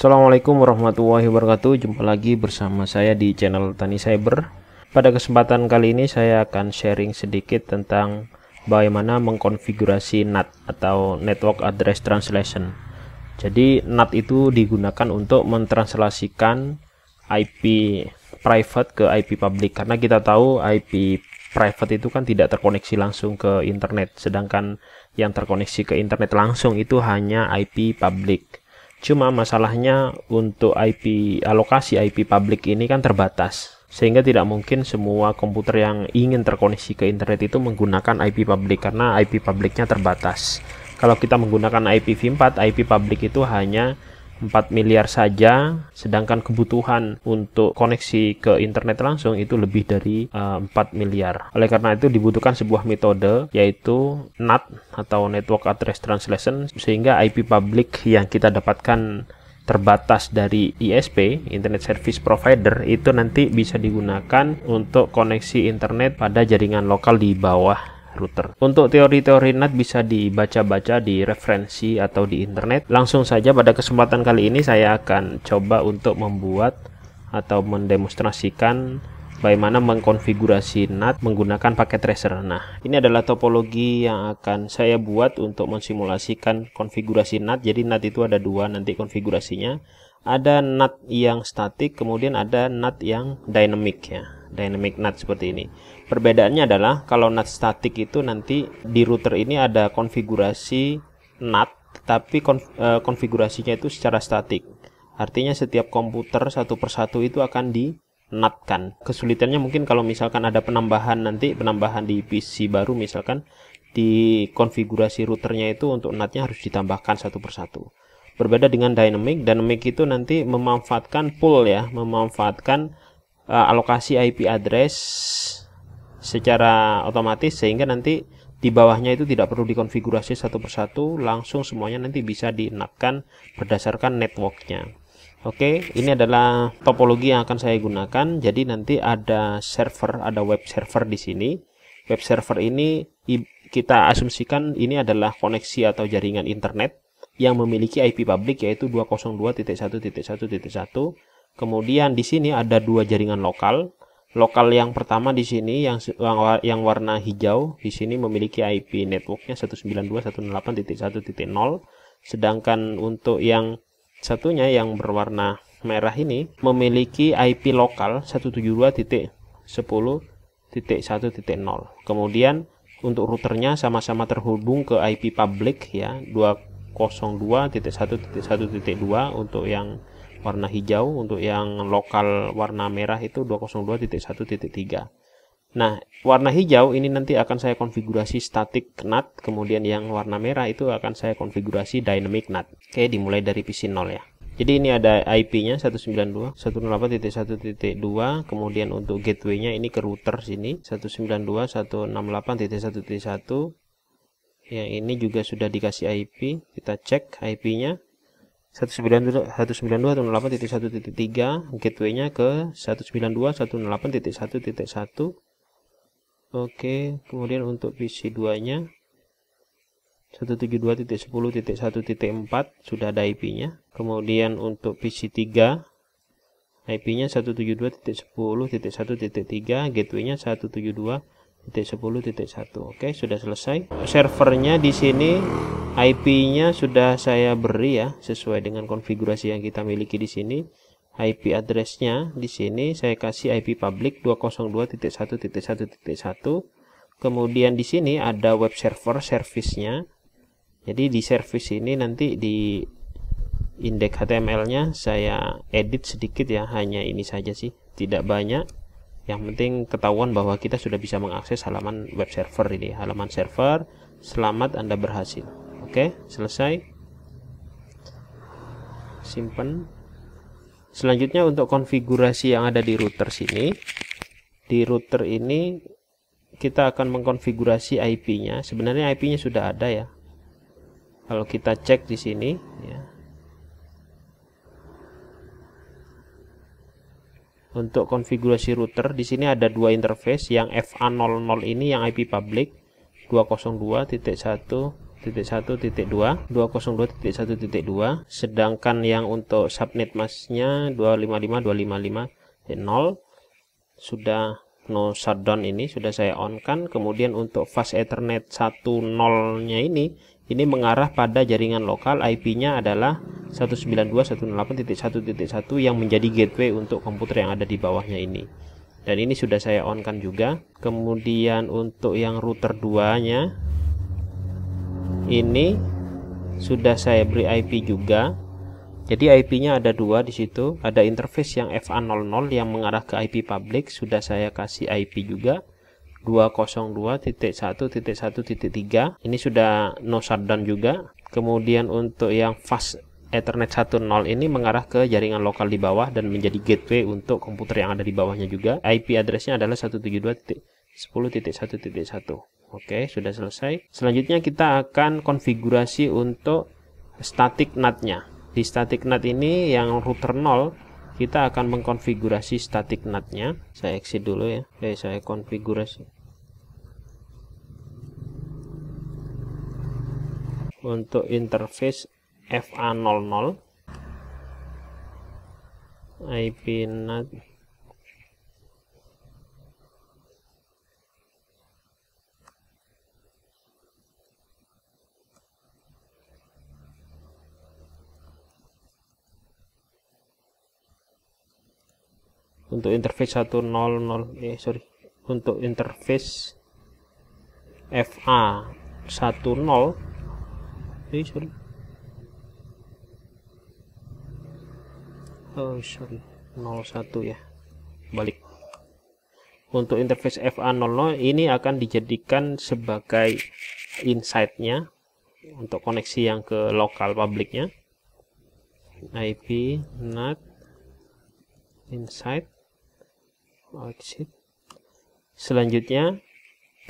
Assalamualaikum warahmatullahi wabarakatuh Jumpa lagi bersama saya di channel Tani Cyber Pada kesempatan kali ini saya akan sharing sedikit tentang Bagaimana mengkonfigurasi NAT atau Network Address Translation Jadi NAT itu digunakan untuk mentranslasikan IP private ke IP public Karena kita tahu IP private itu kan tidak terkoneksi langsung ke internet Sedangkan yang terkoneksi ke internet langsung itu hanya IP public Cuma masalahnya untuk IP alokasi IP publik ini kan terbatas sehingga tidak mungkin semua komputer yang ingin terkoneksi ke internet itu menggunakan IP publik karena IP publiknya terbatas. Kalau kita menggunakan IPv4, IP publik itu hanya 4 miliar saja, sedangkan kebutuhan untuk koneksi ke internet langsung itu lebih dari uh, eh, 4 miliar. Oleh karena itu dibutuhkan sebuah metode yaitu NAT atau Network Address Translation sehingga IP public yang kita dapatkan terbatas dari ISP (Internet Service Provider) itu nanti bisa digunakan untuk koneksi internet pada jaringan lokal di bawah router. Untuk teori-teori NAT bisa dibaca-baca di referensi atau di internet. Langsung saja pada kesempatan kali ini saya akan coba untuk membuat atau mendemonstrasikan bagaimana mengkonfigurasi NAT menggunakan paket tracer. Nah, ini adalah topologi yang akan saya buat untuk mensimulasikan konfigurasi NAT. Jadi NAT itu ada dua nanti konfigurasinya. Ada NAT yang statik, kemudian ada NAT yang dynamic ya. Dynamic NAT seperti ini. Perbedaannya adalah kalau NAT statik itu nanti di router ini ada konfigurasi NAT tapi konf, e, konfigurasinya itu secara statik. Artinya setiap komputer satu persatu itu akan di NAT kan. Kesulitannya mungkin kalau misalkan ada penambahan nanti penambahan di PC baru misalkan di konfigurasi routernya itu untuk natnya harus ditambahkan satu persatu. Berbeda dengan dynamic, dynamic itu nanti memanfaatkan pool ya, memanfaatkan uh, alokasi IP address secara otomatis sehingga nanti di bawahnya itu tidak perlu dikonfigurasi satu persatu langsung semuanya nanti bisa dienapkan berdasarkan networknya Oke, ini adalah topologi yang akan saya gunakan. Jadi nanti ada server, ada web server di sini. Web server ini kita asumsikan ini adalah koneksi atau jaringan internet yang memiliki IP public yaitu 202.1.1.1. Kemudian di sini ada dua jaringan lokal lokal yang pertama di sini yang yang warna hijau di sini memiliki IP networknya 192.168.1.0 sedangkan untuk yang satunya yang berwarna merah ini memiliki IP lokal 172.10.1.0 kemudian untuk routernya sama-sama terhubung ke IP public ya 202.1.1.2 untuk yang warna hijau untuk yang lokal warna merah itu 202.1.3 nah warna hijau ini nanti akan saya konfigurasi static nut kemudian yang warna merah itu akan saya konfigurasi dynamic nut oke dimulai dari PC0 ya jadi ini ada IP-nya 192.168.1.2, kemudian untuk gateway-nya ini ke router sini 192.168.1.1. Yang ini juga sudah dikasih IP, kita cek IP-nya 192.168.1.3 gateway-nya ke 192.168.1.1 oke kemudian untuk PC 2 nya 172.10.1.4 sudah ada IP-nya kemudian untuk PC 3 IP-nya 172.10.1.3 gateway-nya 172 titik titik satu Oke, sudah selesai. Servernya di sini IP-nya sudah saya beri ya, sesuai dengan konfigurasi yang kita miliki di sini. IP addressnya di sini saya kasih IP public 202.1.1.1. Kemudian di sini ada web server service-nya. Jadi di service ini nanti di indeks HTML-nya saya edit sedikit ya, hanya ini saja sih, tidak banyak yang penting ketahuan bahwa kita sudah bisa mengakses halaman web server ini halaman server selamat anda berhasil oke selesai simpan selanjutnya untuk konfigurasi yang ada di router sini di router ini kita akan mengkonfigurasi IP nya sebenarnya IP nya sudah ada ya kalau kita cek di sini ya untuk konfigurasi router di sini ada dua interface yang FA00 ini yang IP public 202.1.1.2 202.1.2 sedangkan yang untuk subnet masnya 255.255.0 sudah no shutdown ini sudah saya on kan kemudian untuk fast ethernet 10 nya ini ini mengarah pada jaringan lokal IP nya adalah 192.168.1.1 yang menjadi gateway untuk komputer yang ada di bawahnya ini dan ini sudah saya on kan juga kemudian untuk yang router 2 nya ini sudah saya beri IP juga jadi IP nya ada dua di situ ada interface yang FA00 yang mengarah ke IP public sudah saya kasih IP juga 202.1.1.3 ini sudah no shutdown juga kemudian untuk yang fast Ethernet 1.0 ini mengarah ke jaringan lokal di bawah dan menjadi gateway untuk komputer yang ada di bawahnya juga. IP addressnya adalah 172.10.1.1. Oke, sudah selesai. Selanjutnya kita akan konfigurasi untuk static NAT-nya. Di static NAT ini yang router 0 kita akan mengkonfigurasi static NAT-nya. Saya exit dulu ya. Oke, saya konfigurasi. Untuk interface FA00 IP NAT untuk interface 100 eh sorry untuk interface FA10 eh sorry oh sorry 01 ya balik untuk interface FA00 ini akan dijadikan sebagai insight-nya untuk koneksi yang ke lokal publiknya IP NAT insight exit selanjutnya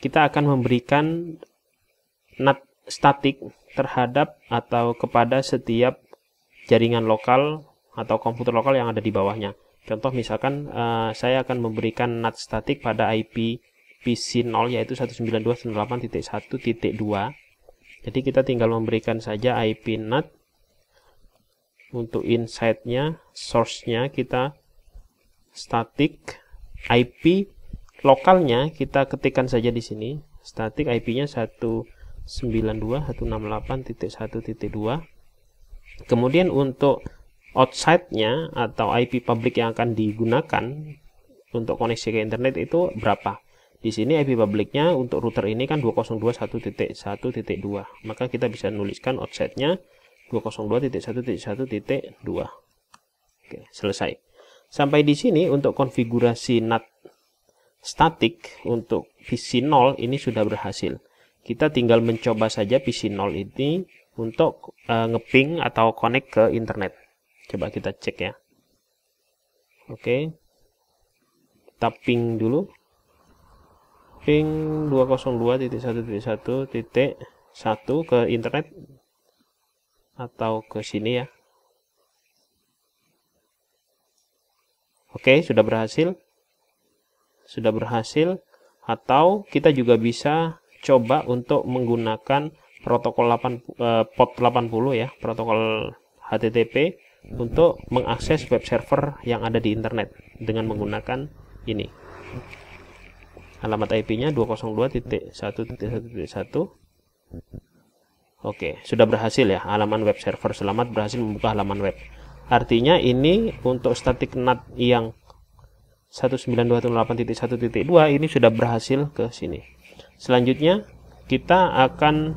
kita akan memberikan NAT statik terhadap atau kepada setiap jaringan lokal atau komputer lokal yang ada di bawahnya. Contoh misalkan uh, saya akan memberikan NAT statik pada IP PC0 yaitu 192.168.1.2. Jadi kita tinggal memberikan saja IP NAT untuk insight-nya, source-nya kita static IP lokalnya kita ketikkan saja di sini. Static IP-nya 192.168.1.2. Kemudian untuk outside-nya atau IP public yang akan digunakan untuk koneksi ke internet itu berapa. Di sini IP public untuk router ini kan 202.1.1.2. Maka kita bisa nuliskan outside-nya 202.1.1.2. Oke, selesai. Sampai di sini untuk konfigurasi NAT statik untuk PC0 ini sudah berhasil. Kita tinggal mencoba saja PC0 ini untuk uh, ngeping atau connect ke internet. Coba kita cek ya. Oke. Kita ping dulu. Ping 202.1.1.1 ke internet atau ke sini ya. Oke, sudah berhasil. Sudah berhasil atau kita juga bisa coba untuk menggunakan protokol 8 eh, port 80 ya, protokol HTTP untuk mengakses web server yang ada di internet dengan menggunakan ini alamat IP-nya 202.1.1.1 Oke, sudah berhasil ya halaman web server selamat berhasil membuka halaman web. Artinya ini untuk static NAT yang 192.8.1.2 ini sudah berhasil ke sini. Selanjutnya kita akan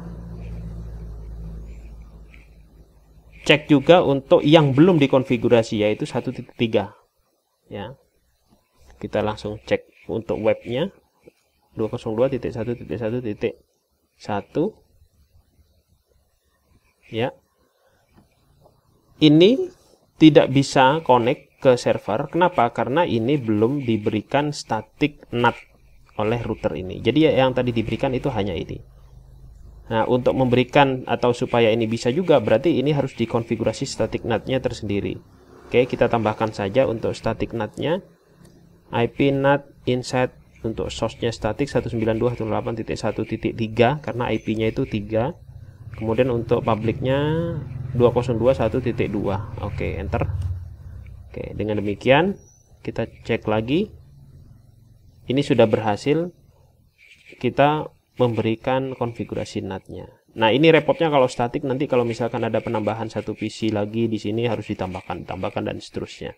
cek juga untuk yang belum dikonfigurasi yaitu 1.3 ya kita langsung cek untuk webnya 202.1.1.1 ya ini tidak bisa connect ke server kenapa karena ini belum diberikan static NAT oleh router ini jadi yang tadi diberikan itu hanya ini Nah, untuk memberikan atau supaya ini bisa juga, berarti ini harus dikonfigurasi static NAT-nya tersendiri. Oke, kita tambahkan saja untuk static NAT-nya. IP NAT inside untuk source-nya static 192.168.1.3 karena IP-nya itu 3. Kemudian untuk public-nya 202.1.2. Oke, enter. Oke, dengan demikian kita cek lagi. Ini sudah berhasil kita memberikan konfigurasi NAT-nya. Nah, ini repotnya kalau statik nanti kalau misalkan ada penambahan satu PC lagi di sini harus ditambahkan, tambahkan dan seterusnya.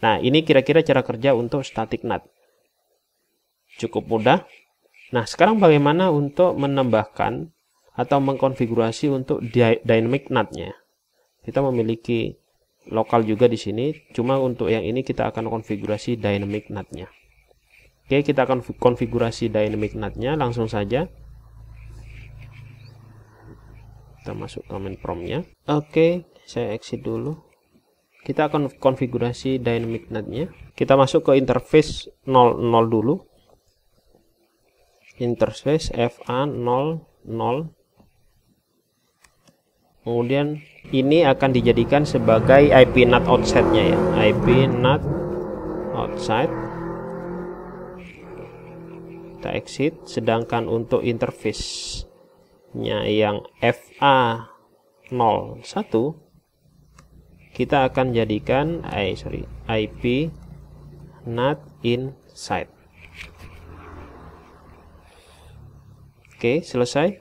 Nah, ini kira-kira cara kerja untuk static NAT. Cukup mudah. Nah, sekarang bagaimana untuk menambahkan atau mengkonfigurasi untuk dynamic NAT-nya? Kita memiliki lokal juga di sini, cuma untuk yang ini kita akan konfigurasi dynamic NAT-nya. Oke, kita akan konfigurasi dynamic nutnya langsung saja. Kita masuk ke promptnya. prompt-nya. Oke, saya exit dulu. Kita akan konfigurasi dynamic nut-nya. Kita masuk ke interface 00 dulu. Interface FA00. Kemudian ini akan dijadikan sebagai IP NAT outside-nya ya. IP NAT outside kita exit sedangkan untuk interface nya yang FA01 kita akan jadikan eh, sorry, IP not inside Oke, selesai.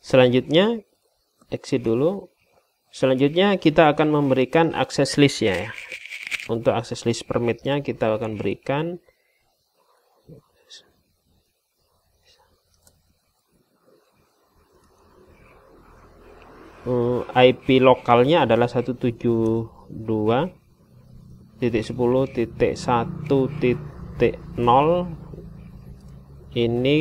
Selanjutnya, exit dulu. Selanjutnya, kita akan memberikan akses list ya. Untuk akses list permitnya, kita akan berikan uh, eh, IP lokalnya adalah 172.10.1.0 ini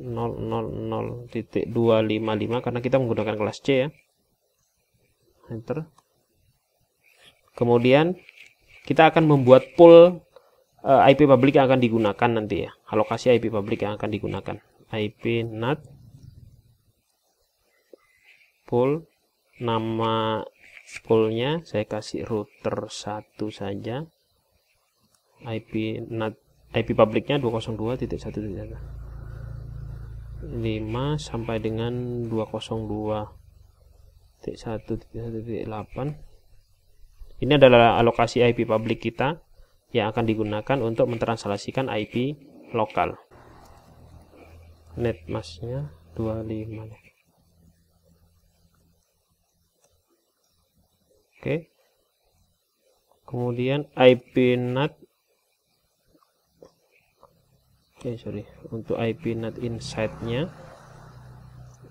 000.255 karena kita menggunakan kelas C ya enter kemudian kita akan membuat pool uh, eh, IP publik yang akan digunakan nanti ya alokasi IP publik yang akan digunakan IP NAT pool nama poolnya saya kasih router satu saja IP not, IP publiknya 202.1.5 5 sampai dengan 202.1.8 ini adalah alokasi IP publik kita yang akan digunakan untuk mentranslasikan IP lokal netmasknya 25 oke kemudian IP nat, oke sorry untuk IP nat inside nya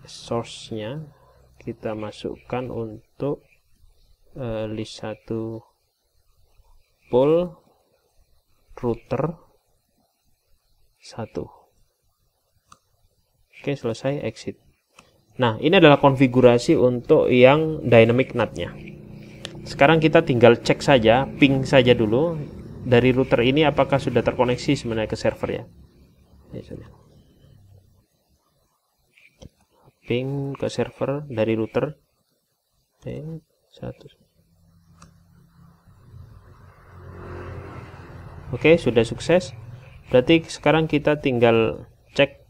source-nya kita masukkan untuk uh, list satu pool router satu. oke selesai exit nah ini adalah konfigurasi untuk yang dynamic NAT nya sekarang kita tinggal cek saja, ping saja dulu dari router ini apakah sudah terkoneksi sebenarnya ke server ya. Ping ke server dari router. Ping satu. Oke, sudah sukses. Berarti sekarang kita tinggal cek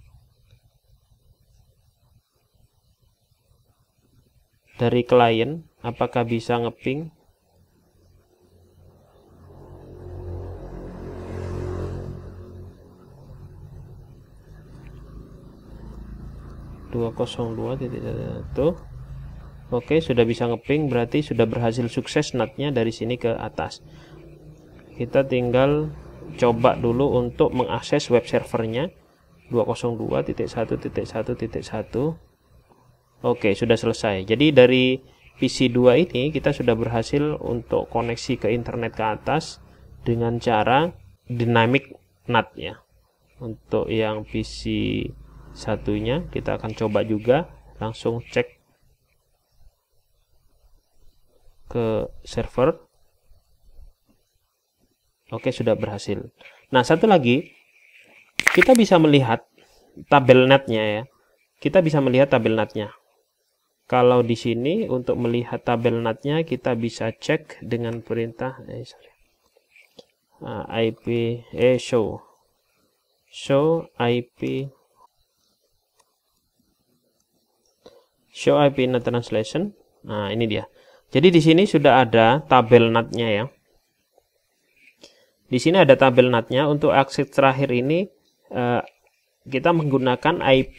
dari klien apakah bisa ngeping dua Oke sudah bisa ngeping berarti sudah berhasil sukses natnya dari sini ke atas kita tinggal coba dulu untuk mengakses web servernya 202.1.1.1 Oke sudah selesai jadi dari PC2 ini kita sudah berhasil untuk koneksi ke internet ke atas dengan cara dynamic NAT ya. Untuk yang PC satunya kita akan coba juga langsung cek ke server. Oke, sudah berhasil. Nah, satu lagi kita bisa melihat tabel NAT-nya ya. Kita bisa melihat tabel NAT-nya. Kalau di sini untuk melihat tabel NAT-nya kita bisa cek dengan perintah eh, sorry. Ah, IP eh show show IP show IP NAT translation. Nah, ini dia. Jadi di sini sudah ada tabel NAT-nya ya. Di sini ada tabel NAT-nya untuk akses terakhir ini eh, kita menggunakan IP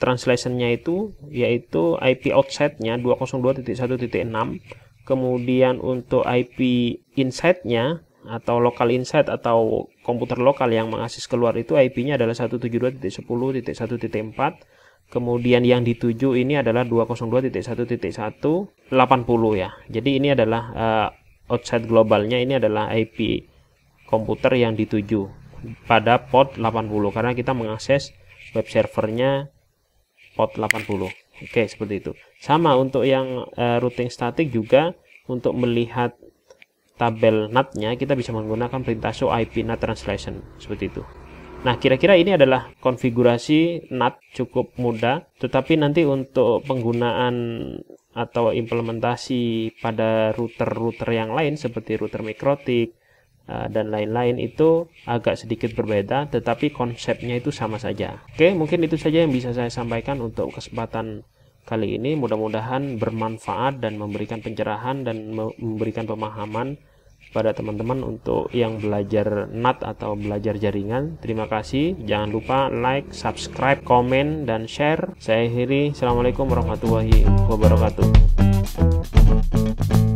translationnya itu yaitu IP outside-nya 202.1.6 kemudian untuk IP inside-nya atau local inside atau komputer lokal yang mengakses keluar itu IP-nya adalah 172.10.1.4 kemudian yang dituju ini adalah 202.1.180 ya jadi ini adalah uh, eh, outside globalnya ini adalah IP komputer yang dituju pada port 80 karena kita mengakses web servernya port 80 oke seperti itu sama untuk yang uh, routing static juga untuk melihat tabel NAT-nya kita bisa menggunakan perintah show IP NAT translation seperti itu Nah, kira-kira ini adalah konfigurasi NAT cukup mudah, tetapi nanti untuk penggunaan atau implementasi pada router-router yang lain seperti router mikrotik Ah, dan lain-lain itu agak sedikit berbeda tetapi konsepnya itu sama saja oke mungkin itu saja yang bisa saya sampaikan untuk kesempatan kali ini mudah-mudahan bermanfaat dan memberikan pencerahan dan memberikan pemahaman pada teman-teman untuk yang belajar NAT atau belajar jaringan terima kasih jangan lupa like subscribe komen dan share saya akhiri assalamualaikum warahmatullahi wabarakatuh